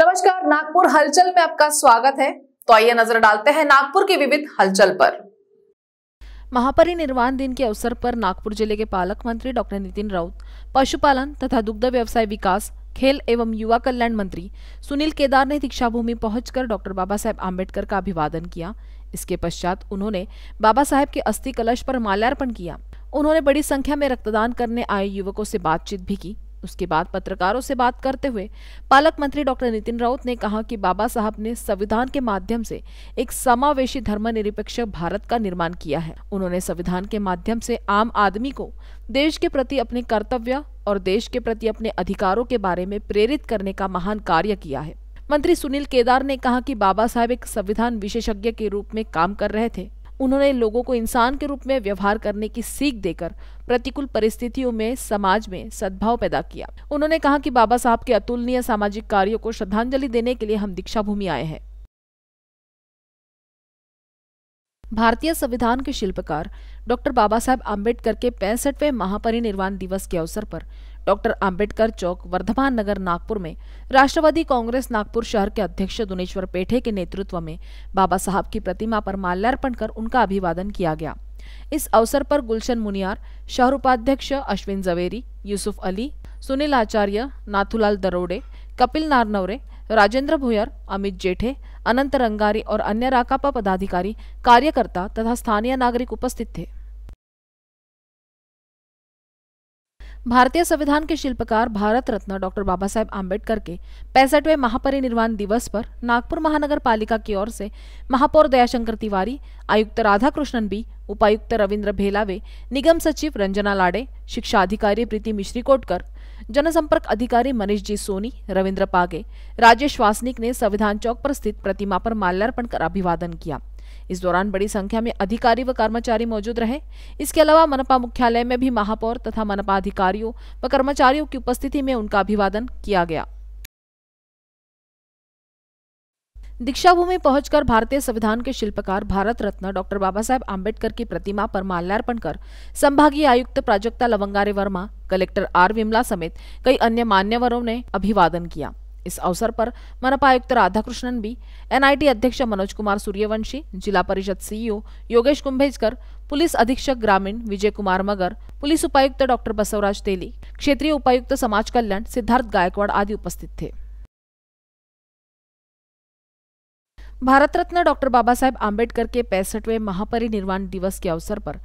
नमस्कार नागपुर हलचल में आपका स्वागत है तो आइए नजर डालते हैं नागपुर की विविध हलचल पर महापरिनिर्वाण दिन के अवसर पर नागपुर जिले के पालक मंत्री डॉक्टर नितिन राउत पशुपालन तथा दुग्ध व्यवसाय विकास खेल एवं युवा कल्याण मंत्री सुनील केदार ने दीक्षाभूमि पहुंचकर डॉक्टर बाबा साहेब आम्बेडकर का अभिवादन किया इसके पश्चात उन्होंने बाबा साहेब के अस्थि कलश पर माल्यार्पण किया उन्होंने बड़ी संख्या में रक्तदान करने आए युवकों से बातचीत भी की उसके बाद पत्रकारों से बात करते हुए पालक मंत्री डॉक्टर नितिन राउत ने कहा कि बाबा साहब ने संविधान के माध्यम से एक समावेशी धर्मनिरपेक्ष भारत का निर्माण किया है उन्होंने संविधान के माध्यम से आम आदमी को देश के प्रति अपने कर्तव्य और देश के प्रति अपने अधिकारों के बारे में प्रेरित करने का महान कार्य किया है मंत्री सुनील केदार ने कहा कि बाबा साहब एक संविधान विशेषज्ञ के रूप में काम कर रहे थे उन्होंने लोगों को इंसान के रूप में व्यवहार करने की सीख देकर प्रतिकूल परिस्थितियों में समाज में सद्भाव पैदा किया उन्होंने कहा कि बाबा साहब के अतुलनीय सामाजिक कार्यों को श्रद्धांजलि देने के लिए हम दीक्षा भूमि आए हैं भारतीय संविधान के शिल्पकार डॉक्टर बाबा साहेब आम्बेडकर के पैंसठवें महापरिनिर्वाण दिवस के अवसर पर डॉक्टर अंबेडकर चौक वर्धमान नगर नागपुर में राष्ट्रवादी कांग्रेस नागपुर शहर के अध्यक्ष दुनेश्वर पेठे के नेतृत्व में बाबा साहब की प्रतिमा पर माल्यार्पण कर उनका अभिवादन किया गया इस अवसर पर गुलशन मुनियार शहर उपाध्यक्ष अश्विन जवेरी यूसुफ अली सुनील आचार्य नाथुलाल दरोडे कपिल नारनवरे राजेंद्र भुयर अमित जेठे अनंत रंगारी और अन्य राकापा पदाधिकारी कार्यकर्ता तथा स्थानीय नागरिक उपस्थित थे भारतीय संविधान के शिल्पकार भारत रत्न डॉक्टर बाबा साहेब आम्बेडकर के पैंसठवें महापरिनिर्वाण दिवस पर नागपुर महानगर पालिका की ओर से महापौर दयाशंकर तिवारी आयुक्त राधा कृष्णन बी उपायुक्त रविन्द्र भेलावे निगम सचिव रंजना लाडे शिक्षा अधिकारी प्रीति मिश्री कोटकर जनसंपर्क अधिकारी मनीष जी सोनी रविन्द्र पागे राजेश वासनिक ने संविधान चौक पर स्थित प्रतिमा पर माल्यार्पण कर अभिवादन किया इस दौरान बड़ी संख्या में अधिकारी व कर्मचारी मौजूद रहे इसके अलावा मनपा मुख्यालय में भी महापौर तथा मनपा अधिकारियों व कर्मचारियों की उपस्थिति में उनका अभिवादन किया गया दीक्षा भूमि पहुंचकर भारतीय संविधान के शिल्पकार भारत रत्न डॉक्टर बाबा साहेब आम्बेडकर की प्रतिमा पर माल्यार्पण कर संभागीय आयुक्त प्राजक्ता लवंगारे वर्मा कलेक्टर आर विमला समेत कई अन्य मान्यवरों ने अभिवादन किया इस अवसर पर मनपा आयुक्त राधाकृष्णन भी एनआईटी अध्यक्ष मनोज कुमार सूर्यवंशी जिला परिषद सीईओ योगेश कुंभेजकर पुलिस अधीक्षक ग्रामीण विजय कुमार मगर पुलिस उपायुक्त डॉक्टर बसवराज तेली क्षेत्रीय उपायुक्त समाज कल्याण सिद्धार्थ गायकवाड़ आदि उपस्थित थे भारत रत्न डॉक्टर बाबा साहेब आम्बेडकर के पैंसठवें महापरिनिर्वाण दिवस के अवसर पर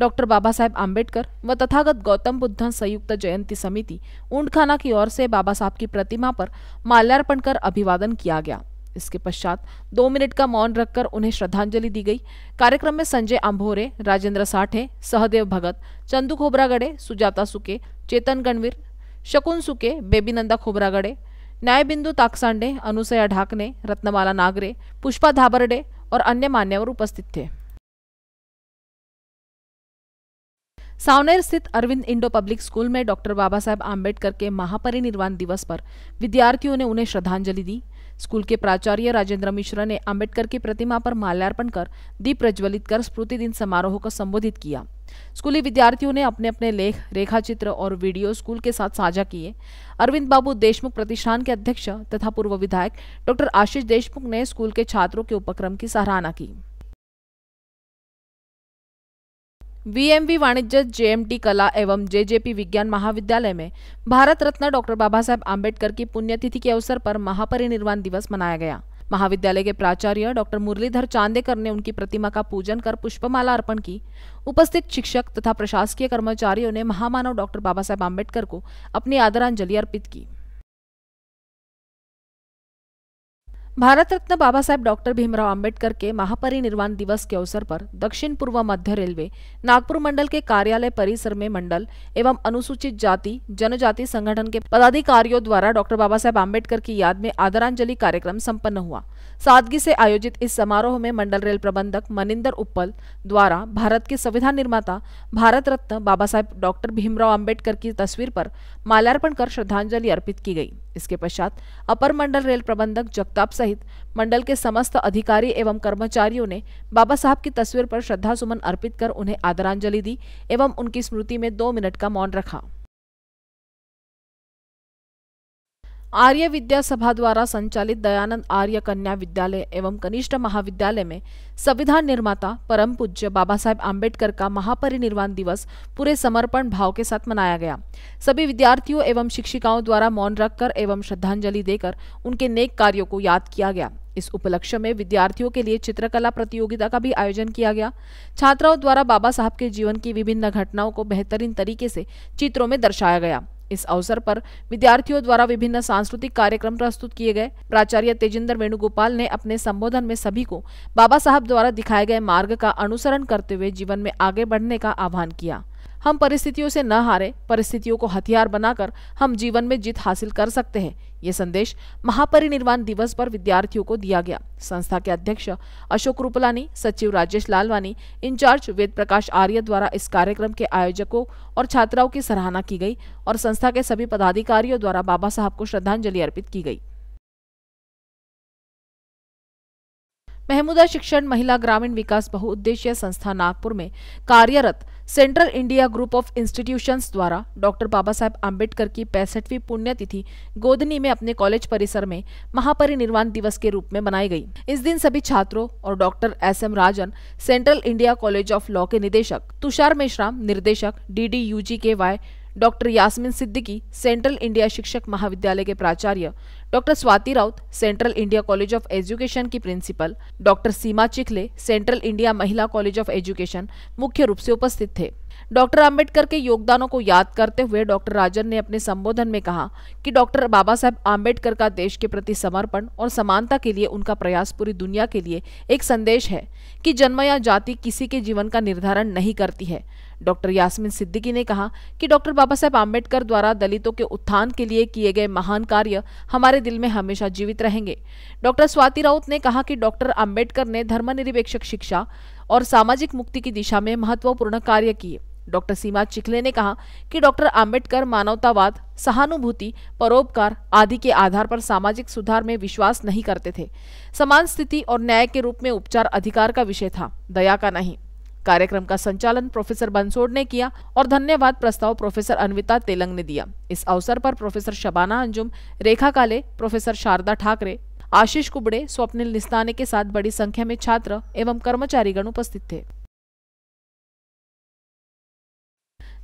डॉक्टर बाबा साहेब आम्बेडकर व तथागत गौतम बुद्ध संयुक्त जयंती समिति ऊंडखाना की ओर से बाबा साहब की प्रतिमा पर माल्यार्पण कर अभिवादन किया गया इसके पश्चात दो मिनट का मौन रखकर उन्हें श्रद्धांजलि दी गई कार्यक्रम में संजय अंभोरे राजेंद्र साठे सहदेव भगत चंदू खोबरागड़े सुजाता सुके चेतन गणवीर शकुन सुके बेबीनंदा खोबरागड़े न्यायबिंदु ताकसांडे अनुसया ढाकने रत्नमाला नागरे पुष्पा धाबरडे और अन्य मान्यवर उपस्थित थे सावनेर स्थित अरविंद इंडो पब्लिक स्कूल में डॉक्टर बाबा साहेब आम्बेडकर के महापरिनिर्वाण दिवस पर विद्यार्थियों ने उन्हें श्रद्धांजलि दी स्कूल के प्राचार्य राजेंद्र मिश्रा ने आम्बेडकर की प्रतिमा पर माल्यार्पण कर दीप प्रज्वलित कर स्मृति दिन समारोह को संबोधित किया स्कूली विद्यार्थियों ने अपने अपने लेख रेखाचित्र और वीडियो स्कूल के साथ साझा किए अरविंद बाबू देशमुख प्रतिष्ठान के अध्यक्ष तथा पूर्व विधायक डॉक्टर आशीष देशमुख ने स्कूल के छात्रों के उपक्रम की सराहना की वीएमवी वाणिज्य जेएमटी कला एवं जेजेपी विज्ञान महाविद्यालय में भारत रत्न डॉक्टर बाबा साहेब आम्बेडकर की पुण्यतिथि के अवसर पर महापरिनिर्वाण दिवस मनाया गया महाविद्यालय के प्राचार्य डॉक्टर मुरलीधर चांदेकर ने उनकी प्रतिमा का पूजन कर पुष्पमाला अर्पण की उपस्थित शिक्षक तथा प्रशासकीय कर्मचारियों ने महामानव डॉक्टर बाबा साहेब आम्बेडकर को अपनी आदरांजलि अर्पित की भारत रत्न बाबा साहेब डॉक्टर भीमराव अंबेडकर के महापरिनिर्वाण दिवस के अवसर पर दक्षिण पूर्व मध्य रेलवे नागपुर मंडल के कार्यालय परिसर में मंडल एवं अनुसूचित जाति जनजाति संगठन के पदाधिकारियों द्वारा डॉक्टर बाबा साहेब आम्बेडकर की याद में आदरांजलि कार्यक्रम संपन्न हुआ सादगी से आयोजित इस समारोह में मंडल रेल प्रबंधक मनिंदर उप्पल द्वारा भारत के संविधान निर्माता भारत रत्न बाबा साहेब डॉक्टर भीमराव अम्बेडकर की तस्वीर पर माल्यार्पण कर श्रद्धांजलि अर्पित की गई इसके पश्चात अपर मंडल रेल प्रबंधक जगताप सहित मंडल के समस्त अधिकारी एवं कर्मचारियों ने बाबा साहब की तस्वीर पर श्रद्धा सुमन अर्पित कर उन्हें आदरांजलि दी एवं उनकी स्मृति में दो मिनट का मौन रखा आर्य विद्या सभा द्वारा संचालित दयानंद आर्य कन्या विद्यालय एवं कनिष्ठ महाविद्यालय में संविधान निर्माता परम पूज्य बाबा साहेब आम्बेडकर का महापरिनिर्वाण दिवस पूरे समर्पण भाव के साथ मनाया गया सभी विद्यार्थियों एवं शिक्षिकाओं द्वारा मौन रखकर एवं श्रद्धांजलि देकर उनके नेक कार्यों को याद किया गया इस उपलक्ष्य में विद्यार्थियों के लिए चित्रकला प्रतियोगिता का भी आयोजन किया गया छात्राओं द्वारा बाबा साहब के जीवन की विभिन्न घटनाओं को बेहतरीन तरीके से चित्रों में दर्शाया गया इस अवसर पर विद्यार्थियों द्वारा विभिन्न सांस्कृतिक कार्यक्रम प्रस्तुत किए गए प्राचार्य तेजिंदर वेणुगोपाल ने अपने संबोधन में सभी को बाबा साहब द्वारा दिखाए गए मार्ग का अनुसरण करते हुए जीवन में आगे बढ़ने का आह्वान किया हम परिस्थितियों से न हारे परिस्थितियों को हथियार बनाकर हम जीवन में जीत हासिल कर सकते हैं ये संदेश महापरिनिर्वाण दिवस पर विद्यार्थियों को दिया गया संस्था के अध्यक्ष अशोक रूपलानी सचिव राजेश लालवानी इंचार्ज वेद प्रकाश आर्य द्वारा इस कार्यक्रम के आयोजकों और छात्राओं की सराहना की गई और संस्था के सभी पदाधिकारियों द्वारा बाबा साहब को श्रद्धांजलि अर्पित की गई महमूदा शिक्षण महिला ग्रामीण विकास बहुउद्देशीय संस्था नागपुर में कार्यरत central India group of institutions द्वारा डॉक्टर बाबा साहेब आम्बेडकर की पैंसठवीं पुण्यतिथि गोदनी में अपने कॉलेज परिसर में महापरिनिर्वाण दिवस के रूप में मनाई गई इस दिन सभी छात्रों और doctor S M Rajan central India college of law के निदेशक तुषार मेश्राम निर्देशक D D U G K Y doctor Yasmin Siddiqui central India शिक्षक महाविद्यालय के प्राचार्य doctor Swati Raut central India college of education की principal doctor Seema Chikhale central India महिला कॉलेज ऑफ एजुकेशन मुख्य रूप से उपस्थित थे डॉक्टर आम्बेडकर के योगदानों को याद करते हुए डॉक्टर राजन ने अपने संबोधन में कहा कि डॉक्टर बाबा साहब आम्बेडकर का देश के प्रति समर्पण और समानता के लिए उनका प्रयास पूरी दुनिया के लिए एक संदेश है कि जन्म या जाति किसी के जीवन का निर्धारण नहीं करती है डॉक्टर यासमिन सिद्दीकी ने कहा कि डॉक्टर बाबा साहब आम्बेडकर द्वारा दलितों के उत्थान के लिए किए गए महान कार्य हमारे हमारे दिल में हमेशा जीवित रहेंगे डॉक्टर स्वाति राउत ने कहा कि डॉक्टर अंबेडकर ने धर्मनिरपेक्षक शिक्षा और सामाजिक मुक्ति की दिशा में महत्वपूर्ण कार्य किए डॉक्टर सीमा चिखले ने कहा कि डॉक्टर अंबेडकर मानवतावाद सहानुभूति परोपकार आदि के आधार पर सामाजिक सुधार में विश्वास नहीं करते थे समान स्थिति और न्याय के रूप में उपचार अधिकार का विषय था दया का नहीं कार्यक्रम का संचालन प्रोफेसर बंसोड़ ने किया और धन्यवाद प्रस्ताव प्रोफेसर अनविता तेलंग ने दिया इस अवसर पर प्रोफेसर शबाना अंजुम रेखा काले प्रोफेसर शारदा ठाकरे आशीष कुबड़े स्वप्निल निस्ताने के साथ बड़ी संख्या में छात्र एवं कर्मचारीगण उपस्थित थे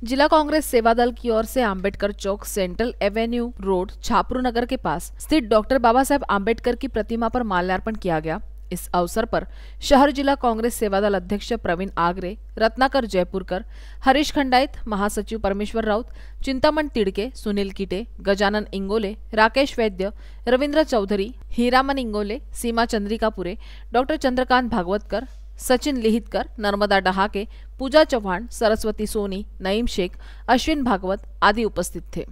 जिला कांग्रेस सेवा दल की ओर से Ambedkar Chowk central avenue road Chhapru Nagar के पास स्थित डॉक्टर बाबा साहेब आम्बेडकर की प्रतिमा पर माल्यार्पण किया गया इस अवसर पर शहर जिला कांग्रेस सेवादल अध्यक्ष प्रवीण आगरे रत्नाकर जयपुरकर हरीश खंडायत महासचिव परमेश्वर राउत चिंतामण तिडके सुनील किटे गजानन इंगोले राकेश वैद्य रविंद्र चौधरी हीरामन इंगोले सीमा चंद्रिकापुरे डॉक्टर चंद्रकांत भागवतकर सचिन लिहितकर नर्मदा डहाके पूजा चौहान सरस्वती सोनी नईम शेख अश्विन भागवत आदि उपस्थित थे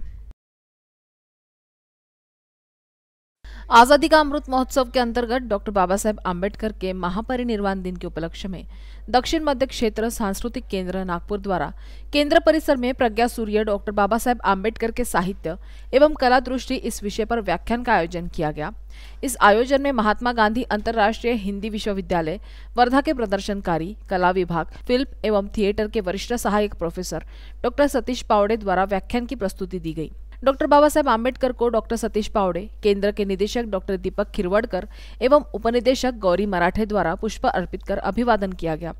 आज़ादी का अमृत महोत्सव के अंतर्गत डॉक्टर बाबा साहेब आम्बेडकर के महापरिनिर्वाण दिन के उपलक्ष्य में दक्षिण मध्य क्षेत्र सांस्कृतिक केंद्र नागपुर द्वारा केंद्र परिसर में प्रज्ञा सूर्य डॉक्टर बाबा साहेब आम्बेडकर के साहित्य एवं कला दृष्टि इस विषय पर व्याख्यान का आयोजन किया गया इस आयोजन में महात्मा गांधी अंतर्राष्ट्रीय हिंदी विश्वविद्यालय वर्धा के प्रदर्शनकारी कला विभाग फिल्म एवं थिएटर के वरिष्ठ सहायक प्रोफेसर डॉक्टर सतीश पावड़े द्वारा व्याख्यान की प्रस्तुति दी गई डॉक्टर बाबा साहेब आंबेडकर को डॉक्टर सतीश पावड़े केंद्र के निदेशक डॉक्टर दीपक खिरवड़कर एवं उपनिदेशक गौरी मराठे द्वारा पुष्प अर्पित कर अभिवादन किया गया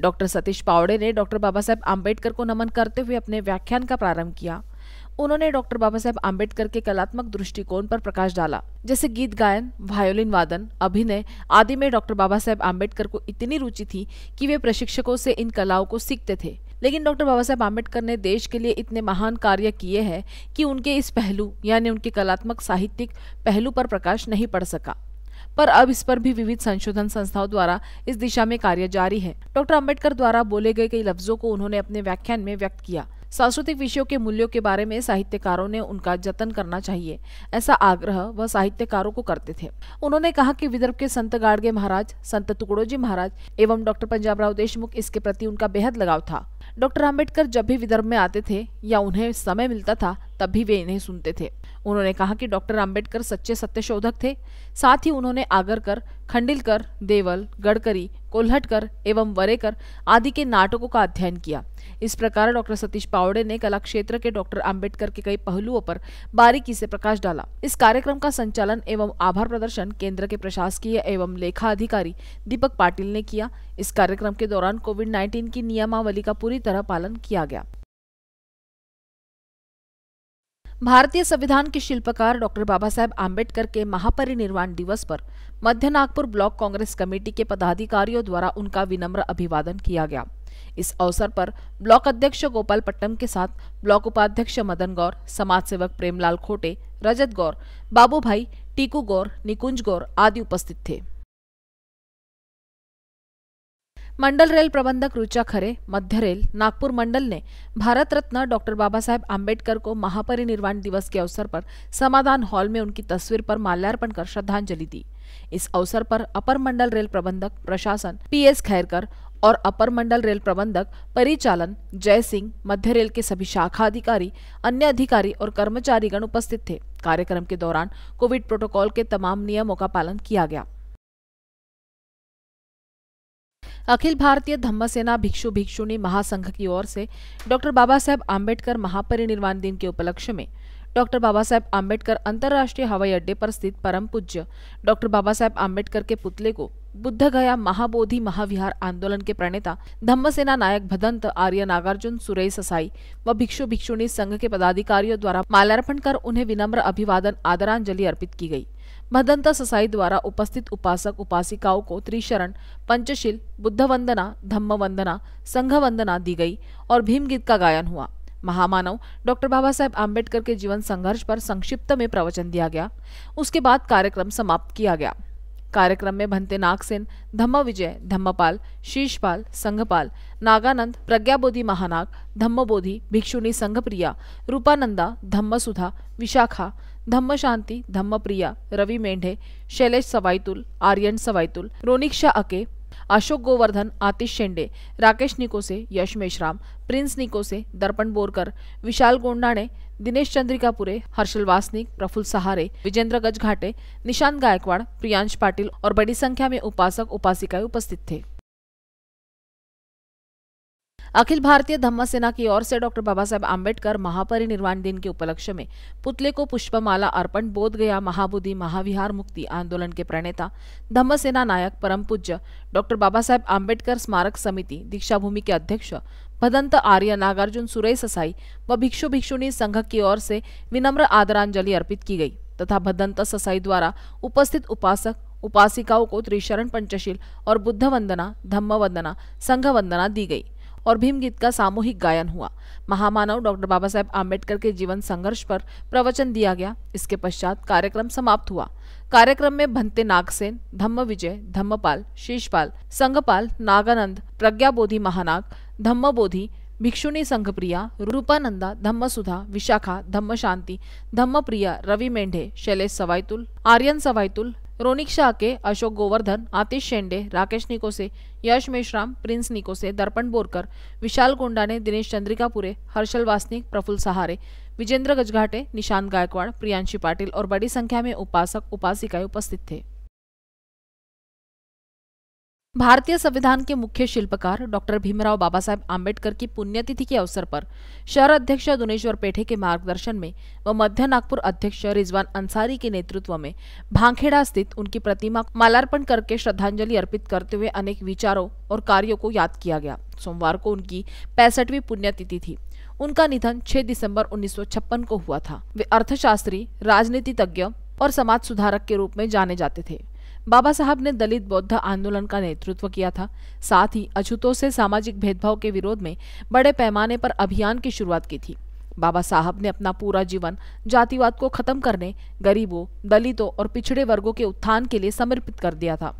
डॉक्टर सतीश पावड़े ने डॉक्टर बाबा साहेब आम्बेडकर को नमन करते हुए अपने व्याख्यान का प्रारंभ किया उन्होंने डॉक्टर बाबा साहेब आम्बेडकर के कलात्मक दृष्टिकोण पर प्रकाश डाला जैसे गीत गायन वायोलिन वादन अभिनय आदि में डॉक्टर बाबा साहेब आम्बेडकर को इतनी रुचि थी कि वे प्रशिक्षकों से इन कलाओं को सीखते थे लेकिन डॉक्टर बाबा साहेब आम्बेडकर ने देश के लिए इतने महान कार्य किए हैं कि उनके इस पहलू यानी उनके कलात्मक साहित्यिक पहलू पर प्रकाश नहीं पड़ सका पर अब इस पर भी विविध संशोधन संस्थाओं द्वारा इस दिशा में कार्य जारी है डॉक्टर अम्बेडकर द्वारा बोले गए कई लफ्जों को उन्होंने अपने व्याख्यान में व्यक्त किया सांस्कृतिक विषयों के मूल्यों के बारे में साहित्यकारों ने उनका जतन करना चाहिए ऐसा आग्रह वह साहित्यकारों को करते थे उन्होंने कहा कि विदर्भ के संत गाड़गे महाराज संत टुकड़ोजी महाराज एवं डॉक्टर पंजाबराव देशमुख इसके प्रति उनका बेहद लगाव था डॉक्टर आम्बेडकर जब भी विदर्भ में आते थे या उन्हें समय मिलता था तब भी वे इन्हें सुनते थे उन्होंने कहा कि डॉक्टर आम्बेडकर सच्चे सत्यशोधक थे साथ ही उन्होंने आगरकर खंडिलकर देवल गडकरी कोल्हटकर एवं वरेकर आदि के नाटकों का अध्ययन किया इस प्रकार डॉक्टर सतीश पावड़े ने कला क्षेत्र के डॉक्टर आम्बेडकर के कई पहलुओं पर बारीकी से प्रकाश डाला इस कार्यक्रम का संचालन एवं आभार प्रदर्शन केंद्र के प्रशासकीय एवं लेखा अधिकारी दीपक पाटिल ने किया इस कार्यक्रम के दौरान कोविड 19 की नियमावली का पूरी तरह पालन किया गया भारतीय संविधान के शिल्पकार डॉक्टर बाबा साहेब आम्बेडकर के महापरिनिर्वाण दिवस पर मध्य नागपुर ब्लॉक कांग्रेस कमेटी के पदाधिकारियों द्वारा उनका विनम्र अभिवादन किया गया इस अवसर पर ब्लॉक अध्यक्ष गोपाल पट्टम के साथ ब्लॉक उपाध्यक्ष मदन गौर समाज सेवक प्रेमलाल खोटे रजत गौर बाबू भाई टीकू गौर निकुंज गौर आदि उपस्थित थे मंडल रेल प्रबंधक रुचा खरे मध्य रेल नागपुर मंडल ने भारत रत्न डॉक्टर बाबा साहेब आम्बेडकर को महापरिनिर्वाण दिवस के अवसर पर समाधान हॉल में उनकी तस्वीर पर माल्यार्पण कर श्रद्धांजलि दी इस अवसर पर अपर मंडल रेल प्रबंधक प्रशासन पीएस खैरकर और अपर मंडल रेल प्रबंधक परिचालन जय सिंह मध्य रेल के सभी शाखा अधिकारी अन्य अधिकारी और कर्मचारीगण उपस्थित थे कार्यक्रम के दौरान कोविड प्रोटोकॉल के तमाम नियमों का पालन किया गया अखिल भारतीय धम्म सेना भिक्षु भिक्षुणी महासंघ की ओर से डॉक्टर बाबा साहेब आम्बेडकर महापरिनिर्वाण दिन के उपलक्ष्य में डॉक्टर बाबा साहेब आम्बेडकर अंतर्राष्ट्रीय हवाई अड्डे पर स्थित परम पूज्य डॉक्टर बाबा साहेब आम्बेडकर के पुतले को बुद्ध गया महाबोधि महाविहार आंदोलन के प्रणेता धम्मसेना नायक भदंत आर्य नागार्जुन सुरेश ससाई व भिक्षु भिक्षुणी संघ के पदाधिकारियों द्वारा माल्यार्पण कर उन्हें विनम्र अभिवादन आदरांजलि अर्पित की गई भदंत ससाई द्वारा उपस्थित उपासक उपासिकाओं को त्रिशरण पंचशील बुद्ध वंदना धम्म वंदना संघ वंदना दी गई और भीम गीत का गायन हुआ महामानव डॉक्टर बाबा साहेब आम्बेडकर के जीवन संघर्ष पर संक्षिप्त में प्रवचन दिया गया उसके बाद कार्यक्रम समाप्त किया गया कार्यक्रम में भंते नागसेन धम्म विजय धम्मपाल शीशपाल संघपाल नागानंद प्रज्ञाबोधि महानाग धम्मबोधि भिक्षुणी संघप्रिया रूपानंदा धम्मसुधा विशाखा धम्म शांति धम्म प्रिया रवि मेंढे शैलेश सवाईतुल आर्यन सवाईतुल रोनिक्षा अके अशोक गोवर्धन आतिश शेंडे राकेश निकोसे यश मेश्राम प्रिंस निकोसे दर्पण बोरकर विशाल गोंडाणे दिनेश चंद्रिकापुरे हर्षल वासनिक प्रफुल्ल सहारे विजेंद्र गजघाटे निशांत गायकवाड़ प्रियांश पाटिल और बड़ी संख्या में उपासक उपासिकाएं उपस्थित थे अखिल भारतीय धम्म सेना की ओर से डॉक्टर बाबा साहेब आम्बेडकर महापरिनिर्वाण दिन के उपलक्ष्य में पुतले को पुष्पमाला अर्पण बोध गया महाबुद्धि महाविहार मुक्ति आंदोलन के प्रणेता धम्म सेना नायक परम पूज्य डॉक्टर बाबा साहेब आम्बेडकर स्मारक समिति दीक्षा भूमि के अध्यक्ष भदंत आर्य नागार्जुन सुरेश ससाई व भिक्षु भिक्षुणी संघ की ओर से विनम्र आदरांजलि अर्पित की गई तथा भदंत ससाई द्वारा उपस्थित उपासक उपासिकाओं को त्रिशरण पंचशील और बुद्ध वंदना धम्म वंदना संघ वंदना दी गई और भीम गीत का सामूहिक गायन हुआ महामानव डॉक्टर बाबा साहेब आम्बेडकर के जीवन संघर्ष पर प्रवचन दिया गया इसके पश्चात कार्यक्रम समाप्त हुआ कार्यक्रम में भंते नागसेन धम्म विजय धम्मपाल शीशपाल संघपाल नागानंद प्रज्ञाबोधि महानाग धम्मबोधि भिक्षुणी संघप्रिया रूपानंदा धम्मसुधा विशाखा धम्मशांति धम्मप्रिया रवि मेंढे शैलेश सवायतुल आर्यन सवायतुल रोनिक शाह के अशोक गोवर्धन आतिश शेंडे राकेश निकोसे यश मेश्राम प्रिंस निकोसे दर्पण बोरकर विशाल कोंडाने दिनेश चंद्रिकापुरे हर्षल वासनिक प्रफुल सहारे विजेंद्र गजघाटे निशांत गायकवाड़ प्रियांशी पाटिल और बड़ी संख्या में उपासक उपासिकाएं उपस्थित थे भारतीय संविधान के मुख्य शिल्पकार डॉक्टर भीमराव बाबा साहेब आम्बेडकर की पुण्यतिथि के अवसर पर शहर अध्यक्ष दुनेश्वर पेठे के मार्गदर्शन में व मध्य नागपुर अध्यक्ष रिजवान अंसारी के नेतृत्व में भांखेड़ा स्थित उनकी प्रतिमा मालार्पण करके श्रद्धांजलि अर्पित करते हुए अनेक विचारों और कार्यों को याद किया गया सोमवार को उनकी पैंसठवीं पुण्यतिथि थी उनका निधन छह दिसंबर उन्नीस को हुआ था वे अर्थशास्त्री राजनीति तज्ञ और समाज सुधारक के रूप में जाने जाते थे बाबा साहब ने दलित बौद्ध आंदोलन का नेतृत्व किया था साथ ही अछूतों से सामाजिक भेदभाव के विरोध में बड़े पैमाने पर अभियान की शुरुआत की थी बाबा साहब ने अपना पूरा जीवन जातिवाद को खत्म करने गरीबों दलितों और पिछड़े वर्गों के उत्थान के लिए समर्पित कर दिया था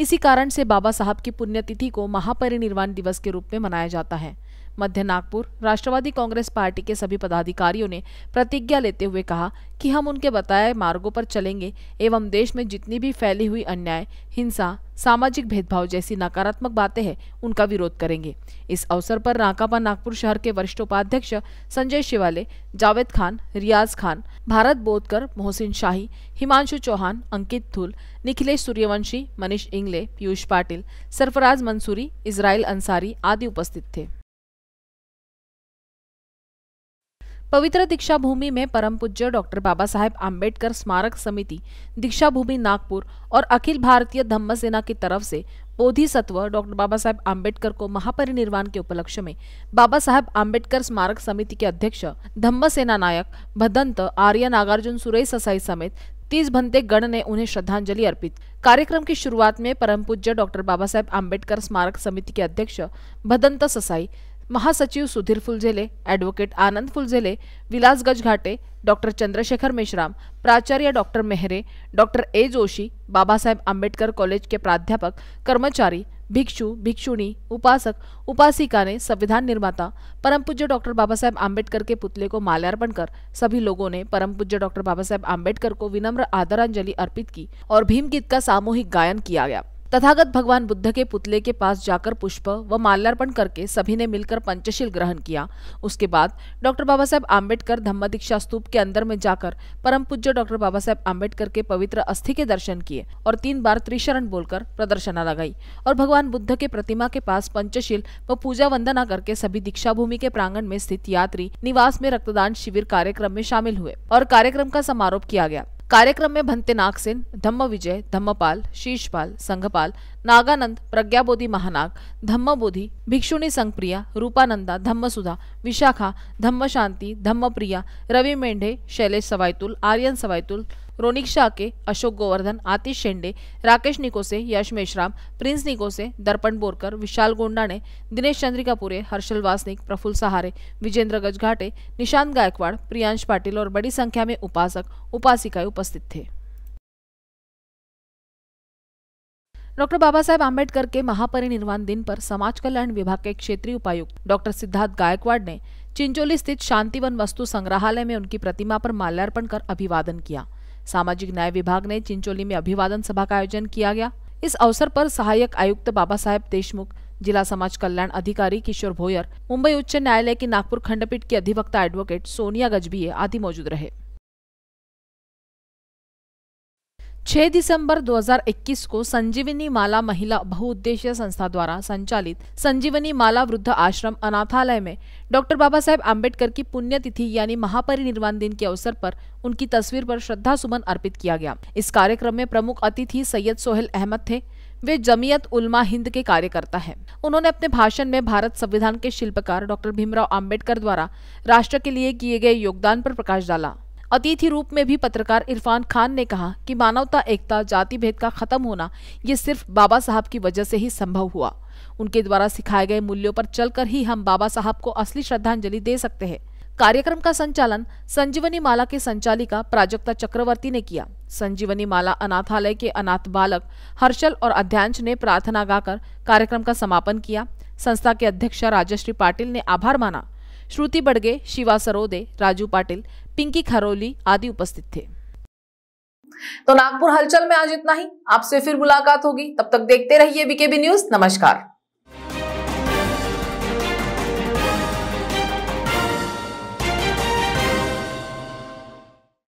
इसी कारण से बाबा साहब की पुण्यतिथि को महापरिनिर्वाण दिवस के रूप में मनाया जाता है मध्य नागपुर राष्ट्रवादी कांग्रेस पार्टी के सभी पदाधिकारियों ने प्रतिज्ञा लेते हुए कहा कि हम उनके बताए मार्गों पर चलेंगे एवं देश में जितनी भी फैली हुई अन्याय हिंसा सामाजिक भेदभाव जैसी नकारात्मक बातें हैं उनका विरोध करेंगे इस अवसर पर राकापा नागपुर शहर के वरिष्ठ उपाध्यक्ष संजय शिवाले जावेद खान रियाज खान भारत बोधकर मोहसिन शाही हिमांशु चौहान अंकित थुल निखिलेश सूर्यवंशी मनीष इंगले पीयूष पाटिल सरफराज मंसूरी इसराइल अंसारी आदि उपस्थित थे पवित्र दीक्षा भूमि में परम पूज्य डॉक्टर बाबा साहेब आम्बेडकर स्मारक समिति दीक्षा भूमि नागपुर और अखिल भारतीय धम्म सेना की तरफ से बोधिसत्व डॉक्टर बाबा साहेब आम्बेडकर को महापरिनिर्वाण के उपलक्ष्य में बाबा साहेब आम्बेडकर स्मारक समिति के अध्यक्ष धम्म सेना नायक भदंत आर्य नागार्जुन सुरेश ससाई समेत तीस भंते गण ने उन्हें श्रद्धांजलि अर्पित कार्यक्रम की शुरुआत में परम पूज्य डॉक्टर बाबा साहेब आम्बेडकर स्मारक समिति के अध्यक्ष भदंत ससाई महासचिव सुधीर फुलझेले एडवोकेट आनंद फुलझेले विलास गजघाटे डॉक्टर चंद्रशेखर मेश्राम प्राचार्य doctor Mehre doctor A Joshi Babasaheb Ambedkar college के प्राध्यापक कर्मचारी भिक्षु भिक्षुणी उपासक उपासिका ने संविधान निर्माता परम पूज्य डॉक्टर बाबा साहेब आम्बेडकर के पुतले को माल्यार्पण कर सभी लोगों ने परम पूज्य डॉक्टर बाबा साहेब आम्बेडकर को विनम्र आदरांजलि अर्पित की और भीम गीत का सामूहिक गायन किया गया तथागत भगवान बुद्ध के पुतले के पास जाकर पुष्प व माल्यार्पण करके सभी ने मिलकर पंचशील ग्रहण किया उसके बाद डॉक्टर बाबा साहेब आम्बेडकर धम्म दीक्षा स्तूप के अंदर में जाकर परम पूज्य डॉक्टर बाबा साहेब आम्बेडकर के पवित्र अस्थि के दर्शन किए और तीन बार त्रिशरण बोलकर प्रदर्शना लगाई और भगवान बुद्ध के प्रतिमा के पास पंचशील व पूजा वंदना करके सभी दीक्षा भूमि के प्रांगण में स्थित यात्री निवास में रक्तदान शिविर कार्यक्रम में शामिल हुए और कार्यक्रम का समारोह किया गया कार्यक्रम में भंते नागसेन धम्म विजय धम्मपाल शीशपाल संघपाल नागानंद प्रज्ञाबोधि महानाग धम्मबोधि भिक्षुणी संघप्रिया रूपानंदा धम्मसुधा विशाखा धम्म शांति धम्मप्रिया रवि मेंढे शैलेश सवायतुल आर्यन सवायतुल रोनिक शाह के अशोक गोवर्धन आतिश शेंडे राकेश निकोसे यश मेश्राम प्रिंस निकोसे दर्पण बोरकर विशाल गोंडाणे दिनेश चंद्रिकापुरे हर्षल वासनिक प्रफुल सहारे विजेंद्र गजघाटे निशांत गायकवाड़ प्रियांश पाटिल और बड़ी संख्या में उपासक उपासिकाएं उपस्थित थे डॉक्टर बाबा साहेब आम्बेडकर के महापरिनिर्वाण दिन पर समाज कल्याण विभाग के क्षेत्रीय उपायुक्त डॉक्टर सिद्धार्थ गायकवाड़ ने चिंचोली स्थित शांतिवन वस्तु संग्रहालय में उनकी प्रतिमा पर माल्यार्पण कर अभिवादन किया सामाजिक न्याय विभाग ने चिंचोली में अभिवादन सभा का आयोजन किया गया इस अवसर पर सहायक आयुक्त बाबा साहेब देशमुख जिला समाज कल्याण अधिकारी किशोर भोयर मुंबई उच्च न्यायालय के नागपुर खंडपीठ की अधिवक्ता एडवोकेट सोनिया गजबीए आदि मौजूद रहे 6 दिसंबर 2021 को संजीवनी माला महिला बहुउद्देशीय संस्था द्वारा संचालित संजीवनी माला वृद्ध आश्रम अनाथालय में डॉक्टर बाबा साहेब आम्बेडकर की पुण्यतिथि यानी महापरिनिर्वाण दिन के अवसर पर उनकी तस्वीर पर श्रद्धा सुमन अर्पित किया गया इस कार्यक्रम में प्रमुख अतिथि सैयद सोहेल अहमद थे वे जमीयत उलमा हिंद के कार्यकर्ता हैं। उन्होंने अपने भाषण में भारत संविधान के शिल्पकार डॉक्टर भीमराव आम्बेडकर द्वारा राष्ट्र के लिए किए गए योगदान पर प्रकाश डाला अतिथि रूप में भी पत्रकार इरफान खान ने कहा कि मानवता एकता जाति भेद का खत्म होना ये सिर्फ बाबा साहब की वजह से ही संभव हुआ उनके द्वारा सिखाए गए मूल्यों पर चलकर ही हम बाबा साहब को असली श्रद्धांजलि दे सकते हैं कार्यक्रम का संचालन संजीवनी माला के संचालिका प्राजक्ता चक्रवर्ती ने किया संजीवनी माला अनाथालय के अनाथ बालक हर्षल और अध्यांश ने प्रार्थना गाकर कार्यक्रम का समापन किया संस्था के अध्यक्ष राजश्री पाटिल ने आभार माना श्रुति बड़गे शिवा सरोदे राजू पाटिल पिंकी खरोली आदि उपस्थित थे तो नागपुर हलचल में आज इतना ही आपसे फिर मुलाकात होगी तब तक देखते रहिए बीकेबी न्यूज नमस्कार